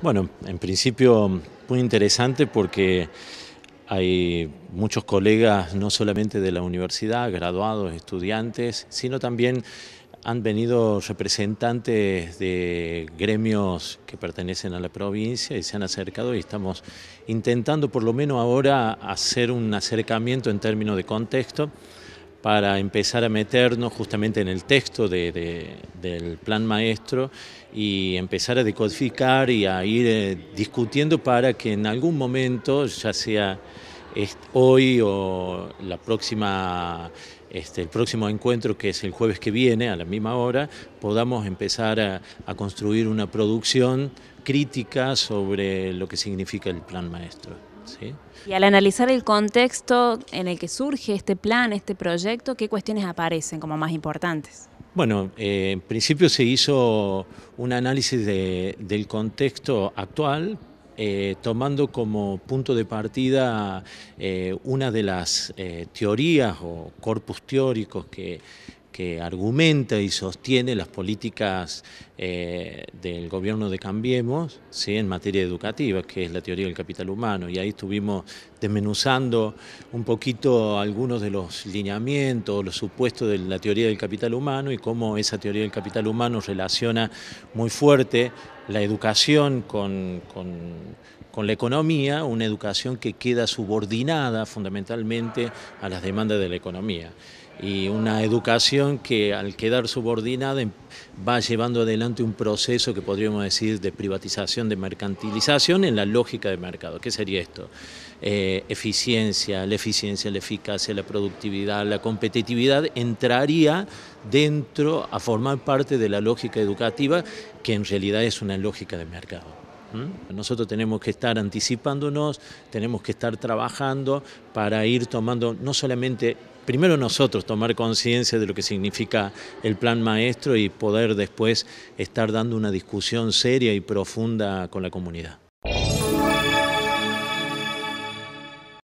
Bueno, en principio muy interesante porque hay muchos colegas, no solamente de la universidad, graduados, estudiantes, sino también han venido representantes de gremios que pertenecen a la provincia y se han acercado y estamos intentando por lo menos ahora hacer un acercamiento en términos de contexto para empezar a meternos justamente en el texto del plan maestro y empezar a decodificar y a ir eh, discutiendo para que en algún momento, ya sea hoy o la próxima, este, el próximo encuentro que es el jueves que viene a la misma hora, podamos empezar a construir una producción crítica sobre lo que significa el plan maestro. Y al analizar el contexto en el que surge este plan, este proyecto, ¿qué cuestiones aparecen como más importantes? Bueno, eh, en principio se hizo un análisis del contexto actual, eh, tomando como punto de partida eh, una de las teorías o corpus teóricos que que argumenta y sostiene las políticas eh, del gobierno de Cambiemos ¿sí? en materia educativa, que es la teoría del capital humano. Y ahí estuvimos desmenuzando un poquito algunos de los lineamientos, los supuestos de la teoría del capital humano y cómo esa teoría del capital humano relaciona muy fuerte la educación con, la economía, una educación que queda subordinada fundamentalmente a las demandas de la economía y una educación que al quedar subordinada em, va llevando adelante un proceso que podríamos decir de privatización, de mercantilización en la lógica de mercado. ¿Qué sería esto? Eh, eficiencia, la eficiencia, la eficacia, la productividad, la competitividad entraría dentro a formar parte de la lógica educativa que en realidad es una lógica de mercado. ¿Mm? Nosotros tenemos que estar anticipándonos, tenemos que estar trabajando para ir tomando no solamente primero nosotros tomar conciencia de lo que significa el plan maestro y poder después estar dando una discusión seria y profunda con la comunidad.